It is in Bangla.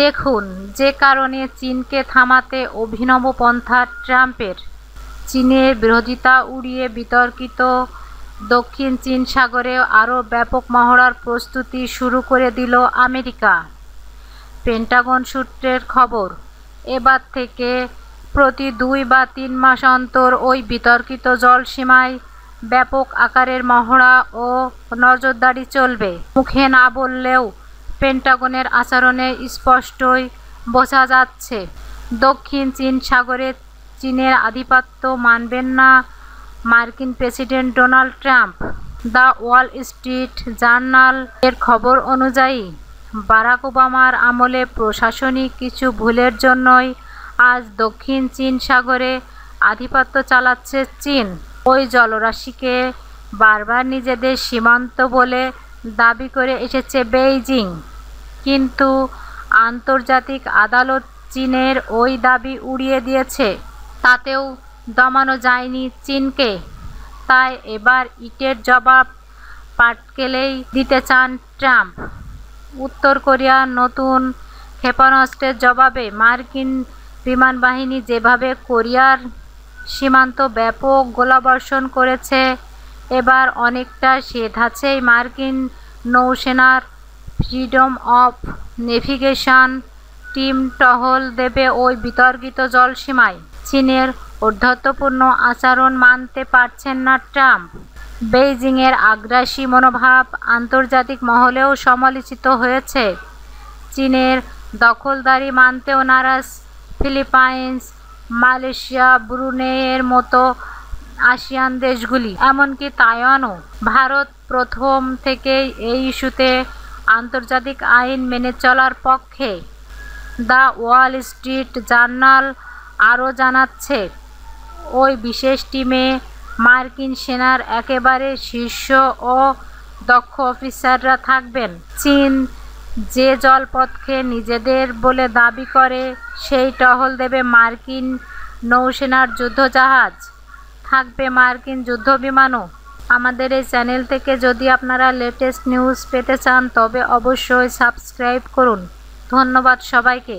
দেখুন যে কারণে চীনকে থামাতে অভিনব পন্থা ট্রাম্পের চীনের বিরোধিতা উড়িয়ে বিতর্কিত দক্ষিণ চীন সাগরে আরও ব্যাপক মহড়ার প্রস্তুতি শুরু করে দিল আমেরিকা পেন্টাগন সূত্রের খবর এবার থেকে প্রতি দুই বা তিন মাস অন্তর ওই বিতর্কিত জলসীমায় ব্যাপক আকারের মহড়া ও নজরদারি চলবে মুখে না বললেও পেন্টাগনের আচরণে স্পষ্টই বোঝা যাচ্ছে দক্ষিণ চীন সাগরে চীনের আধিপত্য মানবেন না মার্কিন president Donald Trump the Wall Street Journal এর খবর অনুযায়ী বারাক ওবামার আমলে প্রশাসনিক কিছু ভুলের জন্যই আজ দক্ষিণ চীন সাগরে আধিপত্য চালাচ্ছে চীন ওই জলরাশিকে বারবার নিজেদের সীমান্ত বলে দাবি করে এসেছে বেইজিং কিন্তু আন্তর্জাতিক আদালত চীনের ওই দাবি উড়িয়ে দিয়েছে তাতেও দমানো যায়নি চীনকে তাই এবার ইটের জবাব পাটকেলেই দিতে চান ট্রাম্প উত্তর কোরিয়ার নতুন ক্ষেপণাস্ত্রের জবাবে মার্কিন বিমান বাহিনী যেভাবে কোরিয়ার সীমান্ত ব্যাপক গোলাবর্ষণ করেছে এবার অনেকটা সে ধাঁচেই মার্কিন নৌসেনার ফ্রিডম অফ নেভিগেশন টিম টহল দেবে ওই বিতর্কিত জলসীমায় চীনের অর্ধত্বপূর্ণ আচরণ মানতে পারছেন না ট্রাম্প বেইজিংয়ের আগ্রাসী মনোভাব আন্তর্জাতিক মহলেও সমালোচিত হয়েছে চীনের দখলদারি মানতেও নারাজ ফিলিপাইন্স মালয়েশিয়া ব্রুনের মতো আসিয়ান দেশগুলি এমনকি তাইওয়ানও ভারত প্রথম থেকেই এই ইস্যুতে আন্তর্জাতিক আইন মেনে চলার পক্ষে দ্য ওয়াল স্ট্রিট জার্নাল আরও জানাচ্ছে ওই বিশেষ টিমে মার্কিন সেনার একেবারে শীর্ষ ও দক্ষ অফিসাররা থাকবেন চীন যে জলপথকে নিজেদের বলে দাবি করে সেই টহল দেবে মার্কিন নৌসেনার যুদ্ধজাহাজ থাকবে মার্কিন যুদ্ধ বিমানও আমাদের এই চ্যানেল থেকে যদি আপনারা লেটেস্ট নিউজ পেতে চান তবে অবশ্যই সাবস্ক্রাইব করুন ধন্যবাদ সবাইকে